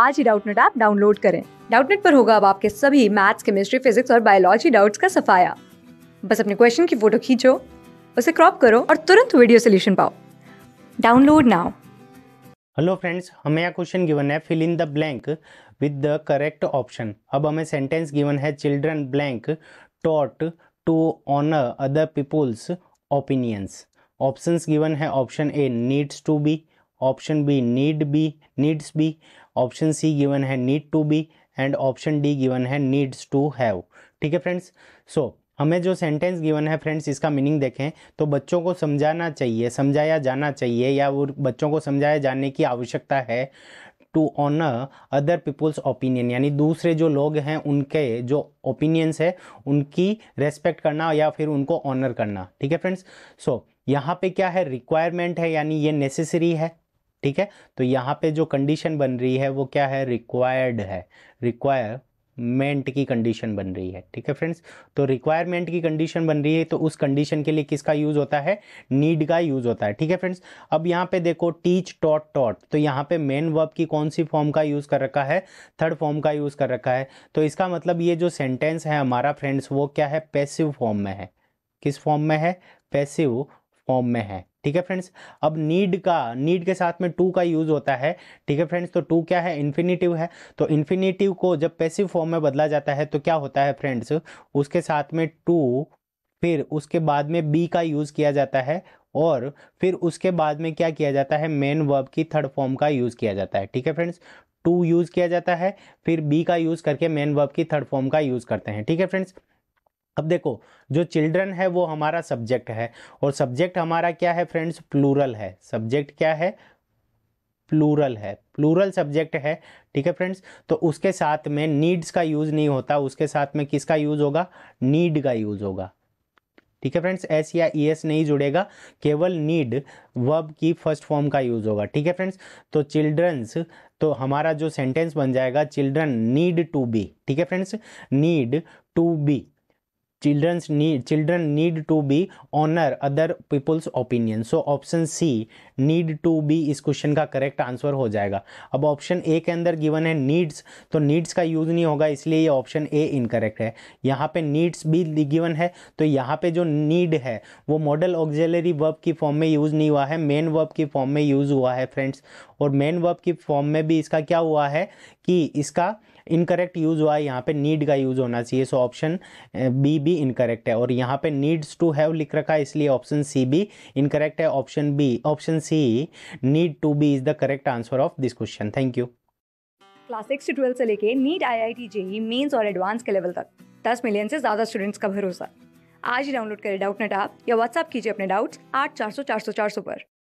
आज ही Doubtnut app download करें डाउटनेट पर होगा अब आपके सभी मैथ्स केमिस्ट्री फिजिक्स और बायोलॉजी डाउट्स का सफाया बस अपने क्वेश्चन की फोटो खींचो उसे क्रॉप करो और तुरंत वीडियो सोल्यूशन पाओ डाउनलोड नाउ हेलो फ्रेंड्स हमें यह क्वेश्चन गिवन है fill in the blank with the correct option अब हमें सेंटेंस गिवन है children blank taught to honour other people's opinions options given है option A needs to be option B need be needs be option C given है need to be and option D given है needs to have ठीक है friends सो हमें जो sentence given है friends इसका meaning देखें तो बच्चों को समझाना चाहिए समझाया जाना चाहिए या वो बच्चों को समझाया जाने की आवश्यकता है to honour other people's opinion यानी दूसरे जो लोग हैं उनके जो ओपिनियंस है उनकी रेस्पेक्ट करना या फिर उनको ऑनर करना ठीक है फ्रेंड्स सो so, यहाँ पे क्या है रिक्वायरमेंट है यानी ये नेसेसरी है ठीक है तो यहाँ पे जो कंडीशन बन रही है वो क्या है रिक्वायर्ड है रिक्वायर मेंट की कंडीशन बन रही है ठीक है फ्रेंड्स तो रिक्वायरमेंट की कंडीशन बन रही है तो उस कंडीशन के लिए किसका यूज होता है नीड का यूज होता है ठीक है फ्रेंड्स अब यहाँ पे देखो टीच टॉट टॉट तो यहाँ पे मेन वर्ब की कौन सी फॉर्म का यूज कर रखा है थर्ड फॉर्म का यूज कर रखा है तो इसका मतलब ये जो सेंटेंस है हमारा फ्रेंड्स वो क्या है पैसिव फॉर्म में है किस फॉर्म में है पैसिव फॉर्म में है ठीक है फ्रेंड्स अब नीड का नीड के साथ में टू का यूज होता है ठीक है फ्रेंड्स तो टू क्या है इन्फिनेटिव है तो इन्फिनेटिव को जब पैसिव फॉर्म में बदला जाता है तो क्या होता है फ्रेंड्स उसके साथ में टू फिर उसके बाद में बी का यूज किया जाता है और फिर उसके बाद में क्या किया जाता है मेन वर्ब की थर्ड फॉर्म का यूज किया जाता है ठीक है फ्रेंड्स टू यूज किया जाता है फिर बी का यूज करके मेन वर्ब की थर्ड फॉर्म का यूज करते हैं ठीक है फ्रेंड्स अब देखो जो चिल्ड्रन है वो हमारा सब्जेक्ट है और सब्जेक्ट हमारा क्या है फ्रेंड्स प्लूरल है सब्जेक्ट क्या है प्लूरल है प्लूरल सब्जेक्ट है ठीक है फ्रेंड्स तो उसके साथ में नीड्स का यूज़ नहीं होता उसके साथ में किसका यूज़ होगा नीड का यूज़ होगा ठीक है फ्रेंड्स एस या ई e एस नहीं जुड़ेगा केवल नीड वर्ब की फर्स्ट फॉर्म का यूज़ होगा ठीक है फ्रेंड्स तो चिल्ड्रंस तो हमारा जो सेंटेंस बन जाएगा चिल्ड्रन नीड टू बी ठीक है friends need to be children's need children need to be honour other people's opinion so option C need to be इस क्वेश्चन का करेक्ट आंसर हो जाएगा अब ऑप्शन ए के अंदर गिवन है नीड्स तो नीड्स का यूज नहीं होगा इसलिए ये ऑप्शन ए इनकरेक्ट है यहाँ पे नीड्स भी गिवन है तो यहाँ पे जो नीड है वो मॉडल ऑक्जेलरी वर्ब की फॉर्म में यूज नहीं हुआ है मेन वर्ब की फॉर्म में यूज हुआ है फ्रेंड्स और मेन वर्ब की फॉर्म में भी इसका क्या हुआ है कि इसका इनकरेक्ट यूज़ हुआ है यहाँ पे नीड का यूज़ होना चाहिए सो ऑप्शन बी भी इनकरेक्ट है और यहाँ पे नीड्स टू हैव लिख रखा है इसलिए ऑप्शन सी भी इनकरेक्ट है option B option C need to be is the correct answer of this question thank you class six से ट्वेल्थ से लेके NEET I I T JEE mains और एडवांस के लेवल तक दस मिलियन से ज़्यादा स्टूडेंट्स का भरोसा आज ही डाउनलोड करें डाउट नेट आप या व्हाट्सअप कीजिए अपने डाउट्स आठ चार सौ चार सौ चार सौ पर